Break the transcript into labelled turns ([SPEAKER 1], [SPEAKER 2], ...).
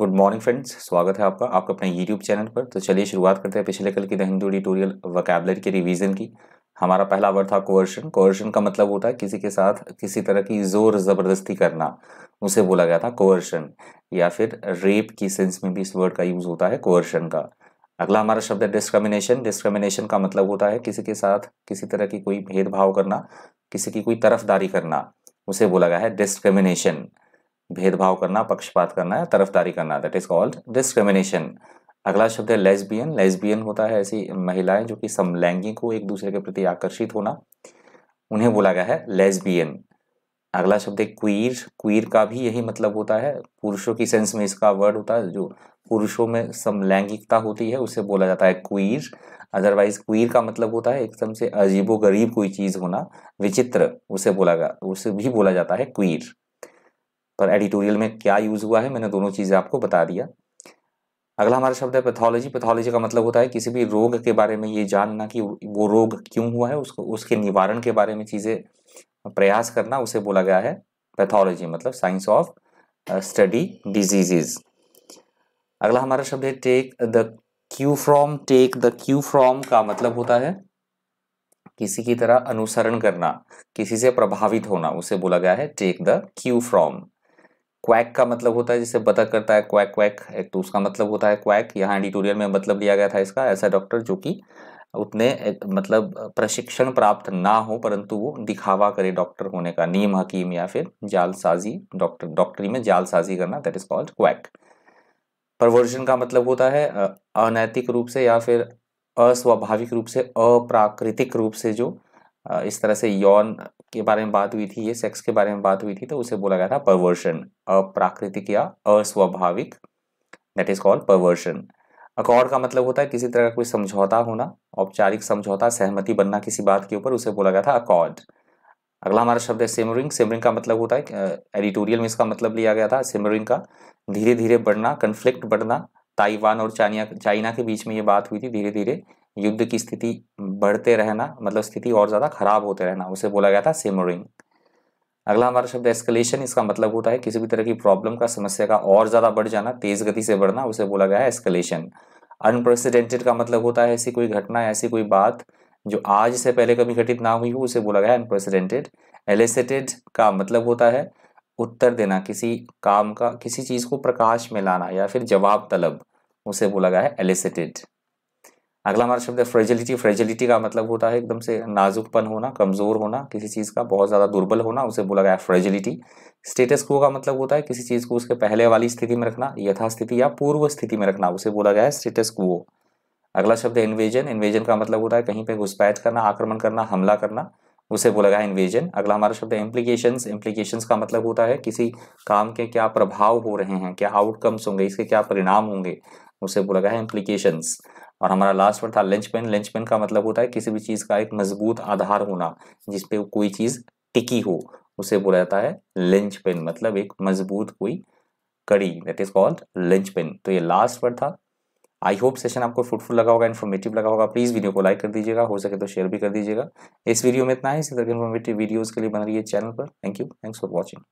[SPEAKER 1] good morning friends स्वागत है आपका आपका अपने यूट्यूब चैनल पर तो चलिए शुरुआत करते हैं पिछले कल की द हिंदू एडिटोरियल वकैबलरी के रिवीजन की हमारा पहला वर्ड था कोर्शन कोर्शन का मतलब होता है किसी के साथ किसी तरह की जोर ज़बरदस्ती करना उसे बोला गया था कोर्शन या फिर रेप की सेंस में भी इस वर्ड का यूज़ होता है कोर्शन का अगला हमारा शब्द है डिस्क्रमिनेशन डिस्क्रमिनेशन का मतलब होता है किसी के साथ किसी तरह की कोई भेदभाव करना किसी की कोई तरफदारी करना उसे बोला गया है डिस्क्रमिनेशन भेदभाव करना पक्षपात करना या तरफदारी करना दैट इज कॉल्ड डिस्क्रिमिनेशन अगला शब्द है लेस्बियन लेस्बियन होता है ऐसी महिलाएं जो कि समलैंगिक को एक दूसरे के प्रति आकर्षित होना उन्हें बोला गया है लेस्बियन अगला शब्द है क्वीर क्वीर का भी यही मतलब होता है पुरुषों की सेंस में इसका वर्ड होता है जो पुरुषों में समलैंगिकता होती है उसे बोला जाता है क्वीर अदरवाइज क्वीर का मतलब होता है एकदम से अजीबो गरीब कोई चीज़ होना विचित्र उसे बोला गया उसे भी बोला जाता है क्वीर पर एडिटोरियल में क्या यूज़ हुआ है मैंने दोनों चीज़ें आपको बता दिया अगला हमारा शब्द है पैथोलॉजी पैथोलॉजी का मतलब होता है किसी भी रोग के बारे में ये जानना कि वो रोग क्यों हुआ है उसको उसके निवारण के बारे में चीज़ें प्रयास करना उसे बोला गया है पैथोलॉजी मतलब साइंस ऑफ स्टडी डिजीजेज अगला हमारा शब्द है take the cue from take the cue from का मतलब होता है किसी की तरह अनुसरण करना किसी से प्रभावित होना उसे बोला गया है take the cue from quack का मतलब होता है जिसे बतख करता है क्वैक क्वैक एक तो उसका मतलब होता है क्वैक यहाँ एडिटोरियल में मतलब लिया गया था इसका ऐसा डॉक्टर जो कि उतने मतलब प्रशिक्षण प्राप्त ना हो परंतु वो दिखावा करे डॉक्टर होने का नीम हकीम या फिर जालसाजी डॉक्टर डॉक्टरी में जालसाजी करना that is called quack perversion का मतलब होता है अनैतिक रूप से या फिर अस्वाभाविक रूप से अप्राकृतिक रूप से जो इस तरह से यौन के बारे में बात हुई थी ये सेक्स के बारे में बात हुई थी तो उसे बोला गया था परवर्शन अप्राकृतिक या अस्वाभाविक that is called perversion accord का मतलब होता है किसी तरह का कोई समझौता होना औपचारिक समझौता सहमति बनना किसी बात के ऊपर उसे बोला गया था अकॉर्ड अगला हमारा शब्द है सिमरिंग सिमरिंग का मतलब होता है एडिटोरियल में इसका मतलब लिया गया था सिमरिंग का धीरे धीरे बढ़ना कन्फ्लिक्ट बढ़ना ताइवान और चाइना चाइना के बीच में ये बात हुई थी धीरे धीरे युद्ध की स्थिति बढ़ते रहना मतलब स्थिति और ज़्यादा खराब होते रहना उसे बोला गया था सिमरिंग अगला हमारा शब्द एस्केलेशन इसका मतलब होता है किसी भी तरह की प्रॉब्लम का समस्या का और ज़्यादा बढ़ जाना तेज़ गति से बढ़ना उसे बोला गया है एस्केलेशन अनप्रेसिडेंटेड का मतलब होता है ऐसी कोई घटना ऐसी कोई बात जो आज से पहले कभी घटित ना हुई हो उसे बोला गया है अनप्रेसिडेंटेड एलिसिटेड का मतलब होता है उत्तर देना किसी काम का किसी चीज़ को प्रकाश में लाना या फिर जवाब तलब उसे बोला गया है एलिसिटेड अगला हमारा शब्द है फ्रेजिलिटी फ्रेजिलिटी का मतलब होता है एकदम से नाजुकपन होना कमज़ोर होना किसी चीज़ का बहुत ज़्यादा दुर्बल होना उसे बोला गया है फ्रेजिलिटी स्टेटस को का मतलब होता है किसी चीज़ को उसके पहले वाली स्थिति में रखना यथास्थिति या पूर्व स्थिति में रखना उसे बोला गया है स्टेटस को अगला शब्द है इन्वेजन इन्वेजन का मतलब होता है कहीं पर घुसपैठ करना आक्रमण करना हमला करना उसे बोलेगा इन्वेजन अगला हमारा शब्द है इम्प्लीकेशन का मतलब होता है किसी काम के क्या प्रभाव हो रहे हैं क्या आउटकम्स होंगे इसके क्या परिणाम होंगे उसे बोलेगा है और हमारा लास्ट वर्ड था लंच पेन लंच पेन का मतलब होता है किसी भी चीज़ का एक मजबूत आधार होना जिसपे कोई चीज़ टिकी हो उसे बोला जाता है लंच पेन मतलब एक मजबूत कोई कड़ी that is called linchpin तो ये लास्ट वर्ड था आई होप सेशन आपको फ्रूटफुल लगा होगा इन्फॉर्मेटिव लगा होगा प्लीज़ वीडियो को लाइक कर दीजिएगा हो सके तो शेयर भी कर दीजिएगा इस वीडियो में इतना ही इसी तरह इन्फॉर्मेटिव वीडियोज़ के लिए बन रही है चैनल पर thank you thanks for watching